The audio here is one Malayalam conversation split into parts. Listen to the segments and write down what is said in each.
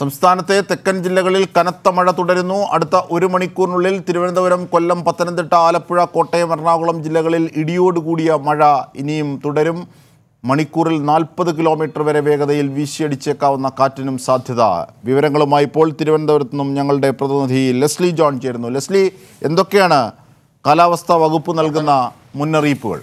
സംസ്ഥാനത്തെ തെക്കൻ ജില്ലകളിൽ കനത്ത മഴ തുടരുന്നു അടുത്ത ഒരു മണിക്കൂറിനുള്ളിൽ തിരുവനന്തപുരം കൊല്ലം പത്തനംതിട്ട ആലപ്പുഴ കോട്ടയം എറണാകുളം ജില്ലകളിൽ ഇടിയോടുകൂടിയ മഴ ഇനിയും തുടരും മണിക്കൂറിൽ നാൽപ്പത് കിലോമീറ്റർ വരെ വേഗതയിൽ വീശിയടിച്ചേക്കാവുന്ന കാറ്റിനും സാധ്യത വിവരങ്ങളുമായി ഇപ്പോൾ തിരുവനന്തപുരത്ത് നിന്നും ഞങ്ങളുടെ പ്രതിനിധി ലെസ്ലി ജോൺ ചേരുന്നു ലെസ്ലി എന്തൊക്കെയാണ് കാലാവസ്ഥാ വകുപ്പ് നൽകുന്ന മുന്നറിയിപ്പുകൾ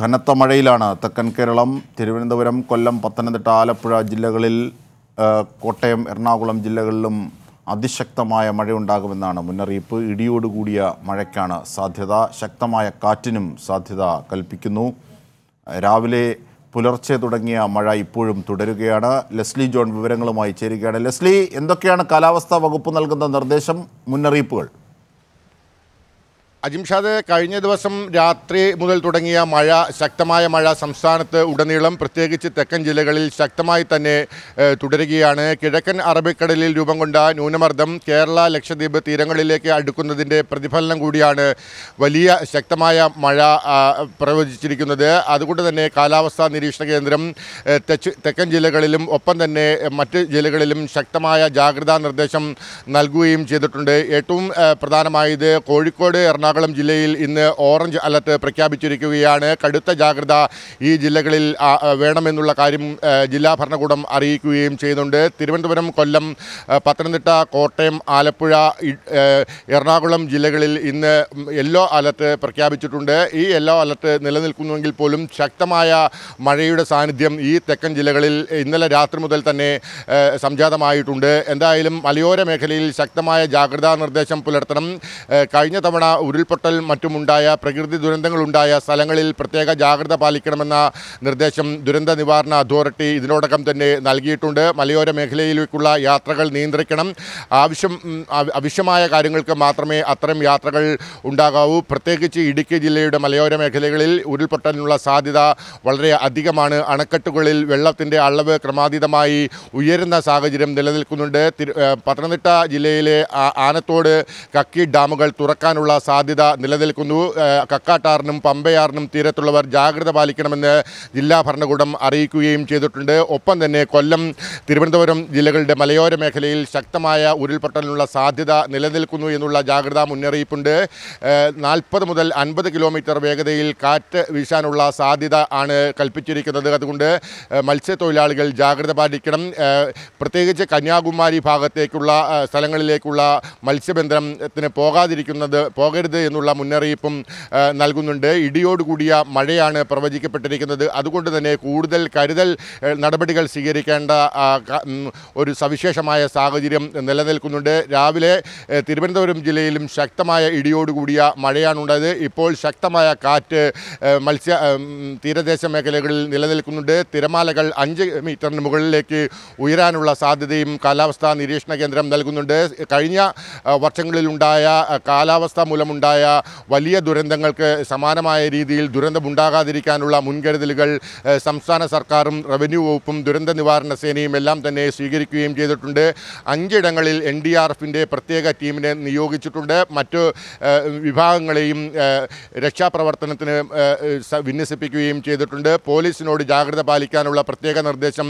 കനത്ത മഴയിലാണ് തെക്കൻ കേരളം തിരുവനന്തപുരം കൊല്ലം പത്തനംതിട്ട ആലപ്പുഴ ജില്ലകളിൽ കോട്ടയം എറണാകുളം ജില്ലകളിലും അതിശക്തമായ മഴയുണ്ടാകുമെന്നാണ് മുന്നറിയിപ്പ് ഇടിയോടുകൂടിയ മഴയ്ക്കാണ് സാധ്യത ശക്തമായ കാറ്റിനും സാധ്യത കൽപ്പിക്കുന്നു രാവിലെ പുലർച്ചെ തുടങ്ങിയ മഴ ഇപ്പോഴും തുടരുകയാണ് ലെസ്ലി ജോൺ വിവരങ്ങളുമായി ചേരുകയാണ് ലെസ്ലി എന്തൊക്കെയാണ് കാലാവസ്ഥാ വകുപ്പ് നൽകുന്ന നിർദ്ദേശം മുന്നറിയിപ്പുകൾ അജിംഷാദ് കഴിഞ്ഞ ദിവസം രാത്രി മുതൽ തുടങ്ങിയ മഴ ശക്തമായ മഴ സംസ്ഥാനത്ത് ഉടനീളം പ്രത്യേകിച്ച് തെക്കൻ ജില്ലകളിൽ ശക്തമായി തന്നെ തുടരുകയാണ് കിഴക്കൻ അറബിക്കടലിൽ രൂപം കൊണ്ട ന്യൂനമർദ്ദം കേരള ലക്ഷദ്വീപ് തീരങ്ങളിലേക്ക് അടുക്കുന്നതിൻ്റെ പ്രതിഫലനം കൂടിയാണ് വലിയ ശക്തമായ മഴ പ്രവചിച്ചിരിക്കുന്നത് അതുകൊണ്ട് തന്നെ കാലാവസ്ഥാ നിരീക്ഷണ കേന്ദ്രം തെക്കൻ ജില്ലകളിലും ഒപ്പം തന്നെ മറ്റ് ജില്ലകളിലും ശക്തമായ ജാഗ്രതാ നിർദ്ദേശം നൽകുകയും ചെയ്തിട്ടുണ്ട് ഏറ്റവും പ്രധാനമായത് കോഴിക്കോട് എറണാകുളം എറണാകുളം ജില്ലയിൽ ഇന്ന് ഓറഞ്ച് അലർട്ട് പ്രഖ്യാപിച്ചിരിക്കുകയാണ് കടുത്ത ജാഗ്രത ഈ ജില്ലകളിൽ വേണമെന്നുള്ള കാര്യം ജില്ലാ ഭരണകൂടം അറിയിക്കുകയും ചെയ്യുന്നുണ്ട് തിരുവനന്തപുരം കൊല്ലം പത്തനംതിട്ട കോട്ടയം ആലപ്പുഴ എറണാകുളം ജില്ലകളിൽ ഇന്ന് യെല്ലോ അലർട്ട് പ്രഖ്യാപിച്ചിട്ടുണ്ട് ഈ യെല്ലോ അലർട്ട് നിലനിൽക്കുന്നുവെങ്കിൽ പോലും ശക്തമായ മഴയുടെ സാന്നിധ്യം ഈ തെക്കൻ ജില്ലകളിൽ ഇന്നലെ രാത്രി മുതൽ തന്നെ സംജാതമായിട്ടുണ്ട് എന്തായാലും മലയോര മേഖലയിൽ ശക്തമായ ജാഗ്രതാ നിർദ്ദേശം പുലർത്തണം കഴിഞ്ഞ തവണ ഉരുൾ ഉരുൾപൊട്ടൽ മറ്റുമുണ്ടായ പ്രകൃതി ദുരന്തങ്ങളുണ്ടായ സ്ഥലങ്ങളിൽ പ്രത്യേക ജാഗ്രത പാലിക്കണമെന്ന നിർദ്ദേശം ദുരന്ത നിവാരണ അതോറിറ്റി ഇതിനോടകം തന്നെ നൽകിയിട്ടുണ്ട് മലയോര മേഖലയിലേക്കുള്ള യാത്രകൾ നിയന്ത്രിക്കണം ആവശ്യം ആവശ്യമായ കാര്യങ്ങൾക്ക് മാത്രമേ അത്തരം യാത്രകൾ ഉണ്ടാകാവൂ പ്രത്യേകിച്ച് ഇടുക്കി ജില്ലയുടെ മലയോര മേഖലകളിൽ ഉരുൾപൊട്ടലിനുള്ള സാധ്യത വളരെ അധികമാണ് അണക്കെട്ടുകളിൽ വെള്ളത്തിൻ്റെ അളവ് ക്രമാതീതമായി ഉയരുന്ന സാഹചര്യം നിലനിൽക്കുന്നുണ്ട് പത്തനംതിട്ട ജില്ലയിലെ ആനത്തോട് കക്കി ഡാമുകൾ തുറക്കാനുള്ള സാധ്യത സാധ്യത നിലനിൽക്കുന്നു കക്കാട്ടാറിനും പമ്പയാറിനും തീരത്തുള്ളവർ ജാഗ്രത പാലിക്കണമെന്ന് ജില്ലാ ഭരണകൂടം അറിയിക്കുകയും ചെയ്തിട്ടുണ്ട് ഒപ്പം തന്നെ കൊല്ലം തിരുവനന്തപുരം ജില്ലകളുടെ മലയോര മേഖലയിൽ ശക്തമായ ഉരുൾപൊട്ടലിനുള്ള സാധ്യത നിലനിൽക്കുന്നു എന്നുള്ള ജാഗ്രതാ മുന്നറിയിപ്പുണ്ട് നാൽപ്പത് മുതൽ അൻപത് കിലോമീറ്റർ വേഗതയിൽ കാറ്റ് വീശാനുള്ള സാധ്യത ആണ് കൽപ്പിച്ചിരിക്കുന്നത് അതുകൊണ്ട് മത്സ്യത്തൊഴിലാളികൾ ജാഗ്രത പാലിക്കണം പ്രത്യേകിച്ച് കന്യാകുമാരി ഭാഗത്തേക്കുള്ള സ്ഥലങ്ങളിലേക്കുള്ള മത്സ്യബന്ധനത്തിന് പോകാതിരിക്കുന്നത് പോകരുത് എന്നുള്ള മുന്നറിയിപ്പും നൽകുന്നുണ്ട് ഇടിയോടുകൂടിയ മഴയാണ് പ്രവചിക്കപ്പെട്ടിരിക്കുന്നത് അതുകൊണ്ട് തന്നെ കൂടുതൽ കരുതൽ നടപടികൾ സ്വീകരിക്കേണ്ട ഒരു സവിശേഷമായ സാഹചര്യം നിലനിൽക്കുന്നുണ്ട് രാവിലെ തിരുവനന്തപുരം ജില്ലയിലും ശക്തമായ ഇടിയോടുകൂടിയ മഴയാണുണ്ടായത് ഇപ്പോൾ ശക്തമായ കാറ്റ് മത്സ്യ തീരദേശ മേഖലകളിൽ നിലനിൽക്കുന്നുണ്ട് തിരമാലകൾ അഞ്ച് മീറ്ററിന് മുകളിലേക്ക് ഉയരാനുള്ള സാധ്യതയും കാലാവസ്ഥാ നിരീക്ഷണ കേന്ദ്രം നൽകുന്നുണ്ട് കഴിഞ്ഞ വർഷങ്ങളിലുണ്ടായ കാലാവസ്ഥ മൂലമുണ്ടായ ഉണ്ടായ വലിയ ദുരന്തങ്ങൾക്ക് സമാനമായ രീതിയിൽ ദുരന്തമുണ്ടാകാതിരിക്കാനുള്ള മുൻകരുതലുകൾ സംസ്ഥാന സർക്കാരും റവന്യൂ വകുപ്പും ദുരന്ത നിവാരണ സേനയും എല്ലാം തന്നെ സ്വീകരിക്കുകയും ചെയ്തിട്ടുണ്ട് അഞ്ചിടങ്ങളിൽ എൻ ഡി ആർ എഫിൻ്റെ പ്രത്യേക ടീമിനെ നിയോഗിച്ചിട്ടുണ്ട് മറ്റു വിഭാഗങ്ങളെയും രക്ഷാപ്രവർത്തനത്തിന് വിന്യസിപ്പിക്കുകയും ചെയ്തിട്ടുണ്ട് പോലീസിനോട് ജാഗ്രത പാലിക്കാനുള്ള പ്രത്യേക നിർദ്ദേശം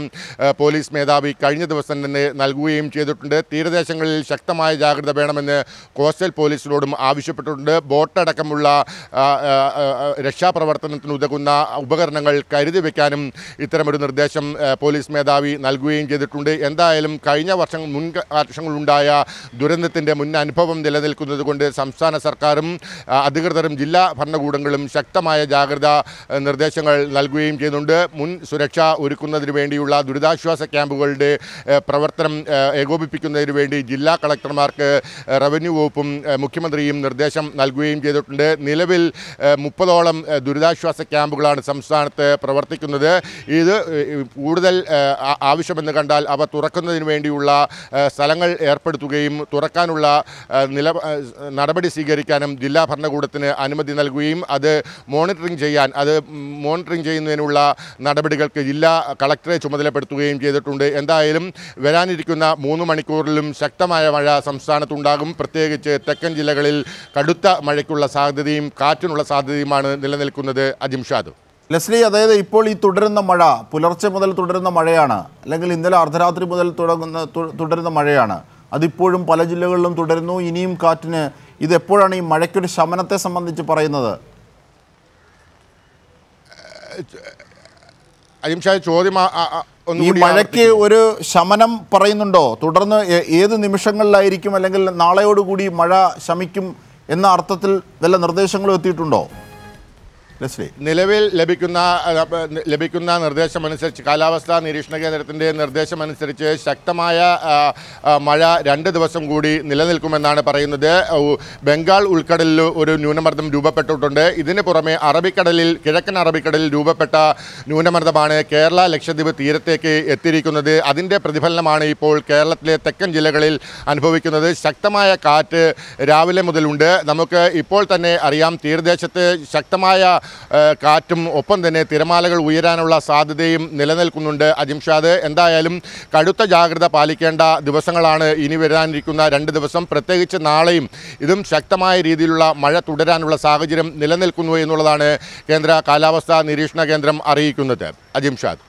പോലീസ് മേധാവി കഴിഞ്ഞ ദിവസം തന്നെ നൽകുകയും ചെയ്തിട്ടുണ്ട് തീരദേശങ്ങളിൽ ശക്തമായ ജാഗ്രത വേണമെന്ന് കോസ്റ്റൽ പോലീസിനോടും ആവശ്യപ്പെട്ടിട്ടുണ്ട് ബോട്ട് ബോട്ടടക്കമുള്ള രക്ഷാപ്രവർത്തനത്തിന് ഉതകുന്ന ഉപകരണങ്ങൾ കരുതി വയ്ക്കാനും ഇത്തരമൊരു നിർദ്ദേശം പോലീസ് മേധാവി നൽകുകയും ചെയ്തിട്ടുണ്ട് എന്തായാലും കഴിഞ്ഞ വർഷം മുൻ വർഷങ്ങളുണ്ടായ ദുരന്തത്തിൻ്റെ മുൻ അനുഭവം നിലനിൽക്കുന്നത് കൊണ്ട് സംസ്ഥാന സർക്കാരും അധികൃതരും ജില്ലാ ഭരണകൂടങ്ങളും ശക്തമായ ജാഗ്രത നിർദ്ദേശങ്ങൾ നൽകുകയും ചെയ്യുന്നുണ്ട് മുൻ സുരക്ഷ ഒരുക്കുന്നതിന് വേണ്ടിയുള്ള ദുരിതാശ്വാസ ക്യാമ്പുകളുടെ പ്രവർത്തനം ഏകോപിപ്പിക്കുന്നതിന് വേണ്ടി ജില്ലാ കളക്ടർമാർക്ക് റവന്യൂ വകുപ്പും മുഖ്യമന്ത്രിയും നിർദ്ദേശം നൽകുകയും ചെയ്തിട്ടുണ്ട് നിലവിൽ മുപ്പതോളം ദുരിതാശ്വാസ ക്യാമ്പുകളാണ് സംസ്ഥാനത്ത് പ്രവർത്തിക്കുന്നത് ഇത് കൂടുതൽ ആവശ്യമെന്ന് കണ്ടാൽ അവ തുറക്കുന്നതിന് വേണ്ടിയുള്ള സ്ഥലങ്ങൾ ഏർപ്പെടുത്തുകയും തുറക്കാനുള്ള നില നടപടി സ്വീകരിക്കാനും ജില്ലാ ഭരണകൂടത്തിന് അനുമതി നൽകുകയും അത് മോണിറ്ററിംഗ് ചെയ്യാൻ അത് മോണിറ്ററിംഗ് ചെയ്യുന്നതിനുള്ള നടപടികൾക്ക് ജില്ലാ കളക്ടറെ ചുമതലപ്പെടുത്തുകയും ചെയ്തിട്ടുണ്ട് എന്തായാലും വരാനിരിക്കുന്ന മൂന്ന് മണിക്കൂറിലും ശക്തമായ മഴ സംസ്ഥാനത്തുണ്ടാകും പ്രത്യേകിച്ച് തെക്കൻ ജില്ലകളിൽ കടുത്ത കനത്ത മഴയ്ക്കുള്ള സാധ്യതയും കാറ്റിനുള്ള സാധ്യതയുമാണ് നിലനിൽക്കുന്നത് അജിംഷാദ് ലെസ്ലി അതായത് ഇപ്പോൾ ഈ തുടരുന്ന മഴ പുലർച്ചെ മുതൽ തുടരുന്ന മഴയാണ് അല്ലെങ്കിൽ ഇന്നലെ അർദ്ധരാത്രി മുതൽ തുടങ്ങുന്ന തുടരുന്ന മഴയാണ് അതിപ്പോഴും പല ജില്ലകളിലും തുടരുന്നു ഇനിയും കാറ്റിന് ഇത് എപ്പോഴാണ് ഈ മഴയ്ക്കൊരു ശമനത്തെ സംബന്ധിച്ച് പറയുന്നത് ചോദ്യം ഈ മഴയ്ക്ക് ഒരു ശമനം പറയുന്നുണ്ടോ തുടർന്ന് ഏത് നിമിഷങ്ങളിലായിരിക്കും അല്ലെങ്കിൽ നാളെയോടുകൂടി മഴ ശമിക്കും എന്ന അർത്ഥത്തിൽ വല്ല നിർദ്ദേശങ്ങളും എത്തിയിട്ടുണ്ടോ നിലവിൽ ലഭിക്കുന്ന ലഭിക്കുന്ന നിർദ്ദേശമനുസരിച്ച് കാലാവസ്ഥാ നിരീക്ഷണ കേന്ദ്രത്തിൻ്റെ നിർദ്ദേശമനുസരിച്ച് ശക്തമായ മഴ രണ്ട് ദിവസം കൂടി നിലനിൽക്കുമെന്നാണ് പറയുന്നത് ബംഗാൾ ഉൾക്കടലിൽ ഒരു ന്യൂനമർദ്ദം രൂപപ്പെട്ടിട്ടുണ്ട് ഇതിന് പുറമെ അറബിക്കടലിൽ കിഴക്കൻ അറബിക്കടലിൽ രൂപപ്പെട്ട ന്യൂനമർദ്ദമാണ് കേരള ലക്ഷദ്വീപ് തീരത്തേക്ക് എത്തിയിരിക്കുന്നത് അതിൻ്റെ പ്രതിഫലനമാണ് ഇപ്പോൾ കേരളത്തിലെ തെക്കൻ ജില്ലകളിൽ അനുഭവിക്കുന്നത് ശക്തമായ കാറ്റ് രാവിലെ മുതലുണ്ട് നമുക്ക് ഇപ്പോൾ തന്നെ അറിയാം തീരദേശത്ത് ശക്തമായ കാറ്റും ഒപ്പം തന്നെ തിരമാലകൾ ഉയരാനുള്ള സാധ്യതയും നിലനിൽക്കുന്നുണ്ട് അജിംഷാദ് എന്തായാലും കടുത്ത ജാഗ്രത പാലിക്കേണ്ട ദിവസങ്ങളാണ് ഇനി വരാനിരിക്കുന്ന രണ്ട് ദിവസം പ്രത്യേകിച്ച് നാളെയും ഇതും ശക്തമായ രീതിയിലുള്ള മഴ തുടരാനുള്ള സാഹചര്യം നിലനിൽക്കുന്നു എന്നുള്ളതാണ് കേന്ദ്ര കാലാവസ്ഥാ നിരീക്ഷണ കേന്ദ്രം അറിയിക്കുന്നത് അജിംഷാദ്